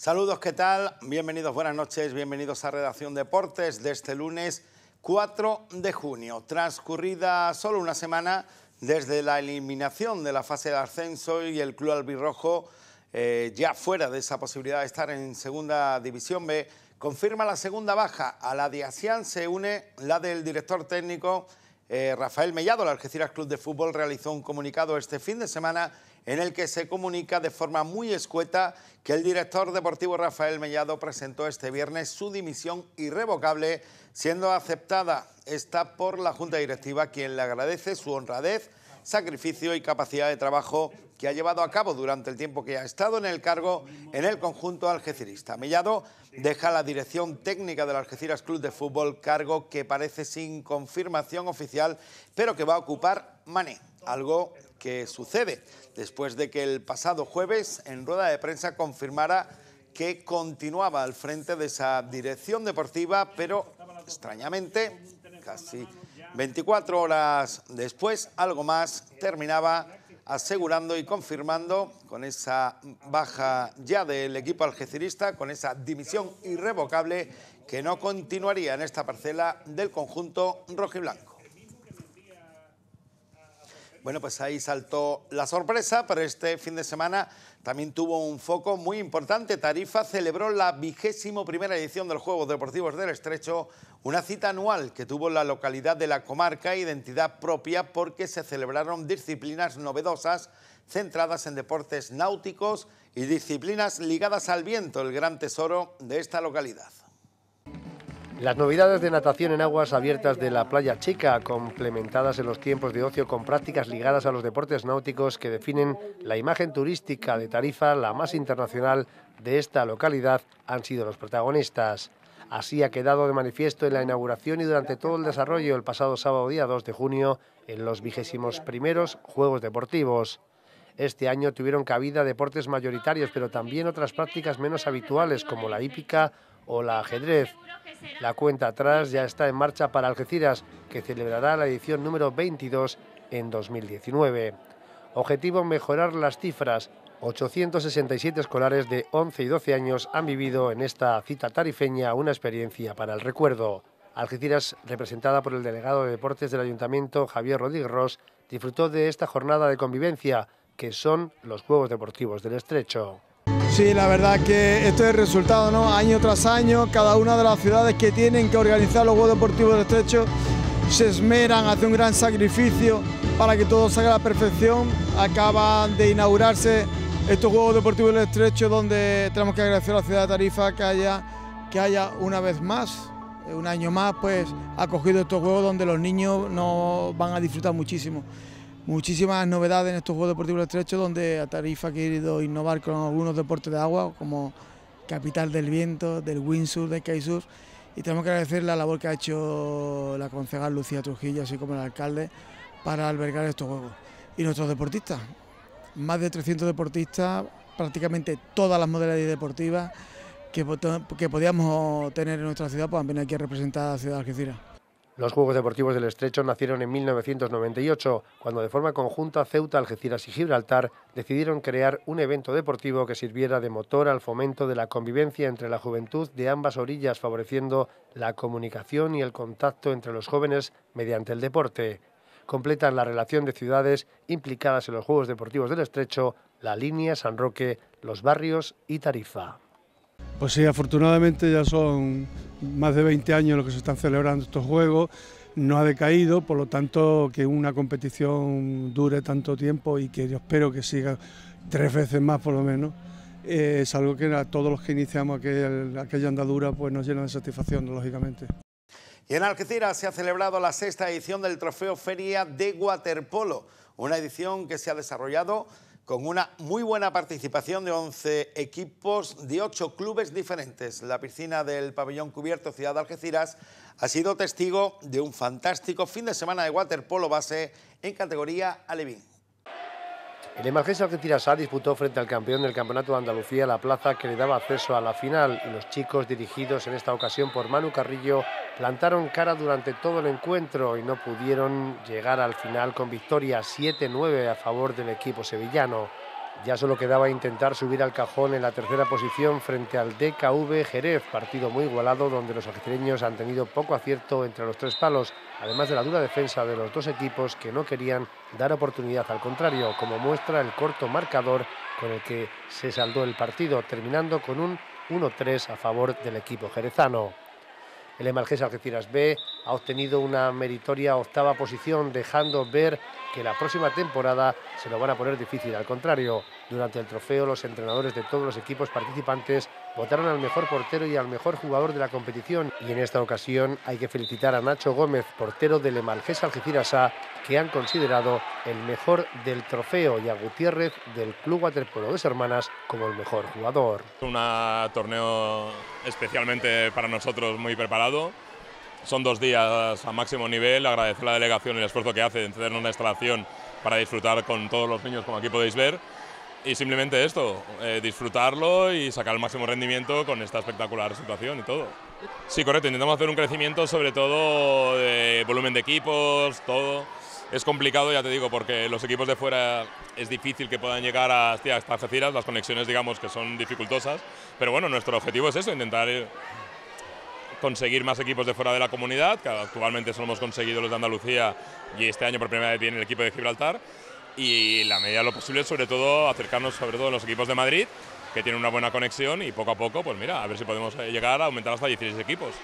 Saludos, ¿qué tal? Bienvenidos, buenas noches, bienvenidos a Redacción Deportes de este lunes 4 de junio. Transcurrida solo una semana desde la eliminación de la fase de ascenso y el club albirrojo, eh, ya fuera de esa posibilidad de estar en Segunda División B, confirma la segunda baja. A la de Asian se une la del director técnico eh, Rafael Mellado. La Algeciras Club de Fútbol realizó un comunicado este fin de semana en el que se comunica de forma muy escueta que el director deportivo Rafael Mellado presentó este viernes su dimisión irrevocable, siendo aceptada esta por la Junta Directiva, quien le agradece su honradez sacrificio y capacidad de trabajo que ha llevado a cabo durante el tiempo que ha estado en el cargo en el conjunto algecirista. Mellado deja la dirección técnica del Algeciras Club de Fútbol, cargo que parece sin confirmación oficial, pero que va a ocupar Mané, algo que sucede después de que el pasado jueves en rueda de prensa confirmara que continuaba al frente de esa dirección deportiva, pero extrañamente, casi 24 horas después, algo más terminaba asegurando y confirmando con esa baja ya del equipo algecirista, con esa dimisión irrevocable que no continuaría en esta parcela del conjunto rojiblanco. Bueno, pues ahí saltó la sorpresa, para este fin de semana también tuvo un foco muy importante. Tarifa celebró la vigésimo primera edición del los Juegos Deportivos del Estrecho, una cita anual que tuvo la localidad de la comarca identidad propia porque se celebraron disciplinas novedosas centradas en deportes náuticos y disciplinas ligadas al viento, el gran tesoro de esta localidad. Las novedades de natación en aguas abiertas de la playa chica, complementadas en los tiempos de ocio con prácticas ligadas a los deportes náuticos que definen la imagen turística de Tarifa, la más internacional de esta localidad, han sido los protagonistas. Así ha quedado de manifiesto en la inauguración y durante todo el desarrollo el pasado sábado día 2 de junio en los vigésimos primeros Juegos Deportivos. Este año tuvieron cabida deportes mayoritarios, pero también otras prácticas menos habituales como la hípica o la ajedrez. La cuenta atrás ya está en marcha para Algeciras, que celebrará la edición número 22 en 2019. Objetivo mejorar las cifras. 867 escolares de 11 y 12 años han vivido en esta cita tarifeña una experiencia para el recuerdo. Algeciras, representada por el delegado de deportes del ayuntamiento, Javier Rodríguez Ross, disfrutó de esta jornada de convivencia, que son los Juegos Deportivos del Estrecho. Sí, la verdad que esto es el resultado, ¿no? Año tras año, cada una de las ciudades que tienen que organizar los Juegos Deportivos del Estrecho se esmeran, hacen un gran sacrificio para que todo salga a la perfección. Acaban de inaugurarse estos Juegos Deportivos del Estrecho donde tenemos que agradecer a la ciudad de Tarifa que haya, que haya una vez más, un año más, pues acogido estos juegos donde los niños no van a disfrutar muchísimo muchísimas novedades en estos Juegos Deportivos Estrechos, donde Atarifa ha querido innovar con algunos deportes de agua, como Capital del Viento, del Windsurf, del Kitesurf, y tenemos que agradecer la labor que ha hecho la concejal Lucía Trujillo, así como el alcalde, para albergar estos Juegos. Y nuestros deportistas, más de 300 deportistas, prácticamente todas las modalidades deportivas que, podíamos tener en nuestra ciudad, pues han venido aquí a representar a ciudad de Algeciras. Los Juegos Deportivos del Estrecho nacieron en 1998, cuando de forma conjunta Ceuta, Algeciras y Gibraltar decidieron crear un evento deportivo que sirviera de motor al fomento de la convivencia entre la juventud de ambas orillas, favoreciendo la comunicación y el contacto entre los jóvenes mediante el deporte. Completan la relación de ciudades implicadas en los Juegos Deportivos del Estrecho, la línea San Roque, los barrios y Tarifa. Pues sí, afortunadamente ya son más de 20 años los que se están celebrando estos Juegos, no ha decaído, por lo tanto que una competición dure tanto tiempo y que yo espero que siga tres veces más por lo menos, eh, es algo que a todos los que iniciamos aquella andadura pues nos llena de satisfacción, lógicamente. Y en Algeciras se ha celebrado la sexta edición del Trofeo Feria de Waterpolo, una edición que se ha desarrollado con una muy buena participación de 11 equipos de 8 clubes diferentes. La piscina del pabellón cubierto Ciudad de Algeciras ha sido testigo de un fantástico fin de semana de waterpolo base en categoría Alevín. El Emergencia Algeciras A disputó frente al campeón del Campeonato de Andalucía la plaza que le daba acceso a la final y los chicos dirigidos en esta ocasión por Manu Carrillo plantaron cara durante todo el encuentro y no pudieron llegar al final con victoria 7-9 a favor del equipo sevillano. Ya solo quedaba intentar subir al cajón en la tercera posición frente al DKV Jerez, partido muy igualado donde los algecireños han tenido poco acierto entre los tres palos, además de la dura defensa de los dos equipos que no querían dar oportunidad al contrario, como muestra el corto marcador con el que se saldó el partido, terminando con un 1-3 a favor del equipo jerezano el Emalgés Algeciras B ha obtenido una meritoria octava posición, dejando ver que la próxima temporada se lo van a poner difícil. Al contrario, durante el trofeo, los entrenadores de todos los equipos participantes votaron al mejor portero y al mejor jugador de la competición. Y en esta ocasión hay que felicitar a Nacho Gómez, portero del Emalgés Algeciras A, que han considerado el mejor del trofeo y a Gutiérrez del Club Waterpolo de Hermanas como el mejor jugador. Un torneo especialmente para nosotros muy preparado. Son dos días a máximo nivel. Agradecer a la delegación el esfuerzo que hace ...de cedernos una instalación para disfrutar con todos los niños, como aquí podéis ver y simplemente esto, eh, disfrutarlo y sacar el máximo rendimiento con esta espectacular situación y todo. Sí, correcto, intentamos hacer un crecimiento sobre todo de volumen de equipos, todo. Es complicado, ya te digo, porque los equipos de fuera es difícil que puedan llegar a, estas Algeciras, las conexiones digamos que son dificultosas, pero bueno, nuestro objetivo es eso, intentar conseguir más equipos de fuera de la comunidad, que actualmente solo hemos conseguido los de Andalucía y este año por primera vez viene el equipo de Gibraltar, y la medida de lo posible, sobre todo, acercarnos sobre todo a los equipos de Madrid, que tienen una buena conexión y poco a poco, pues mira, a ver si podemos eh, llegar a aumentar hasta 16 equipos.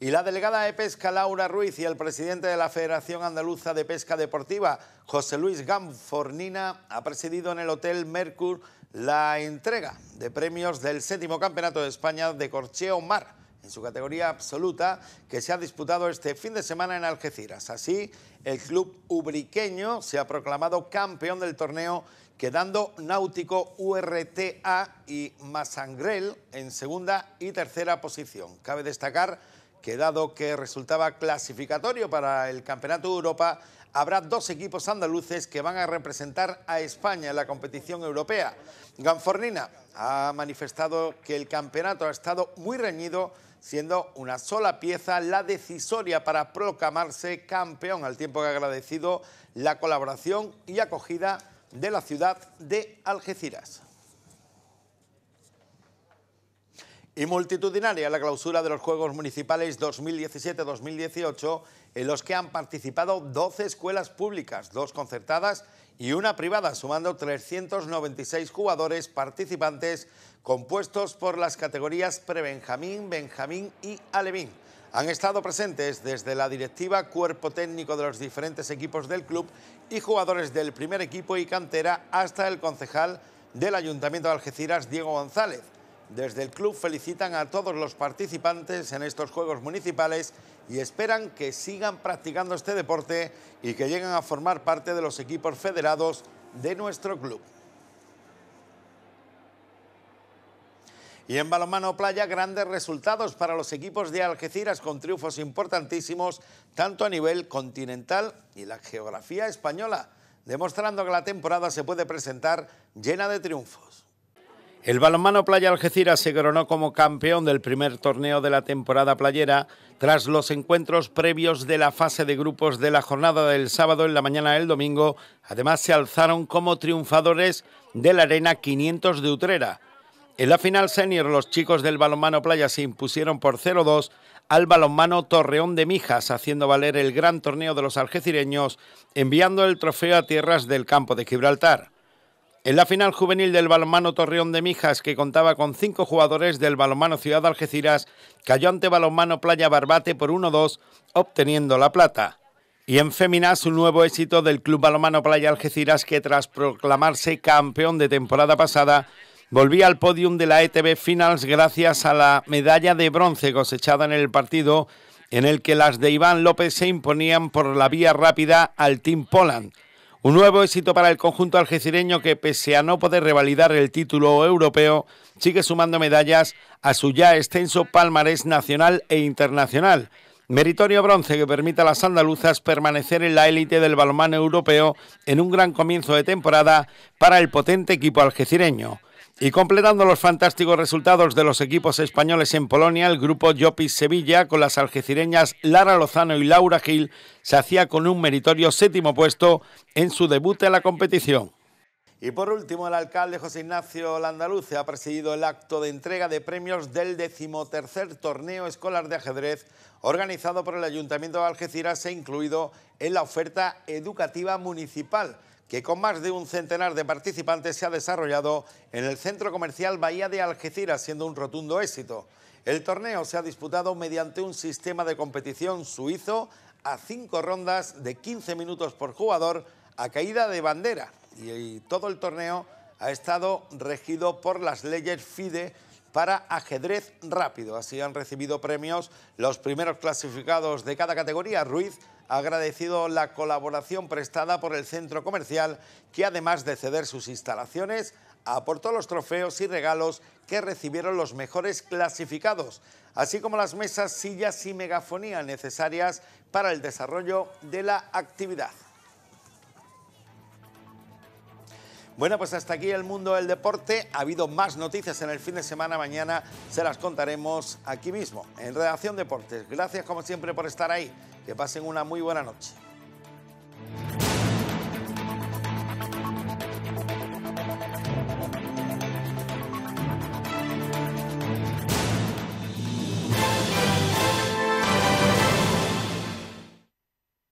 Y la delegada de pesca Laura Ruiz y el presidente de la Federación Andaluza de Pesca Deportiva, José Luis Gamfornina, ha presidido en el Hotel Mercur la entrega de premios del séptimo Campeonato de España de Corcheo Mar en su categoría absoluta que se ha disputado este fin de semana en Algeciras. Así, el club ubriqueño se ha proclamado campeón del torneo quedando Náutico URTA y Masangrel en segunda y tercera posición. Cabe destacar que dado que resultaba clasificatorio para el Campeonato de Europa, habrá dos equipos andaluces que van a representar a España en la competición europea. Ganfornina ha manifestado que el campeonato ha estado muy reñido siendo una sola pieza la decisoria para proclamarse campeón, al tiempo que ha agradecido la colaboración y acogida de la ciudad de Algeciras. Y multitudinaria la clausura de los Juegos Municipales 2017-2018, en los que han participado 12 escuelas públicas, dos concertadas y una privada, sumando 396 jugadores participantes compuestos por las categorías prebenjamín, benjamín y alevín. Han estado presentes desde la directiva, cuerpo técnico de los diferentes equipos del club y jugadores del primer equipo y cantera hasta el concejal del Ayuntamiento de Algeciras, Diego González. Desde el club felicitan a todos los participantes en estos Juegos Municipales y esperan que sigan practicando este deporte y que lleguen a formar parte de los equipos federados de nuestro club. Y en balonmano playa, grandes resultados para los equipos de Algeciras con triunfos importantísimos tanto a nivel continental y la geografía española, demostrando que la temporada se puede presentar llena de triunfos. El balonmano Playa Algeciras se coronó como campeón del primer torneo de la temporada playera tras los encuentros previos de la fase de grupos de la jornada del sábado en la mañana del domingo. Además se alzaron como triunfadores de la Arena 500 de Utrera. En la final senior los chicos del balonmano Playa se impusieron por 0-2 al balonmano Torreón de Mijas, haciendo valer el gran torneo de los algecireños, enviando el trofeo a tierras del campo de Gibraltar. En la final juvenil del balonmano Torreón de Mijas, que contaba con cinco jugadores del balonmano Ciudad Algeciras, cayó ante balonmano Playa Barbate por 1-2, obteniendo la plata. Y en Féminas, un nuevo éxito del Club Balomano Playa Algeciras, que tras proclamarse campeón de temporada pasada, volvía al podium de la ETB Finals gracias a la medalla de bronce cosechada en el partido en el que las de Iván López se imponían por la vía rápida al Team Poland un nuevo éxito para el conjunto algecireño que, pese a no poder revalidar el título europeo, sigue sumando medallas a su ya extenso palmarés nacional e internacional. Meritorio bronce que permite a las andaluzas permanecer en la élite del balonmano europeo en un gran comienzo de temporada para el potente equipo algecireño. Y completando los fantásticos resultados de los equipos españoles en Polonia, el grupo Jopis Sevilla, con las algecireñas Lara Lozano y Laura Gil, se hacía con un meritorio séptimo puesto en su debut a la competición. Y por último, el alcalde José Ignacio Landaluce ha presidido el acto de entrega de premios del decimotercer torneo escolar de ajedrez organizado por el Ayuntamiento de Algeciras e incluido en la oferta educativa municipal que con más de un centenar de participantes se ha desarrollado en el centro comercial Bahía de Algeciras, siendo un rotundo éxito. El torneo se ha disputado mediante un sistema de competición suizo a cinco rondas de 15 minutos por jugador a caída de bandera y todo el torneo ha estado regido por las leyes FIDE para ajedrez rápido. Así han recibido premios los primeros clasificados de cada categoría, Ruiz, agradecido la colaboración prestada por el centro comercial, que además de ceder sus instalaciones, aportó los trofeos y regalos que recibieron los mejores clasificados, así como las mesas, sillas y megafonía necesarias para el desarrollo de la actividad. Bueno, pues hasta aquí el mundo del deporte. Ha habido más noticias en el fin de semana. Mañana se las contaremos aquí mismo, en Redacción Deportes. Gracias como siempre por estar ahí. Que pasen una muy buena noche.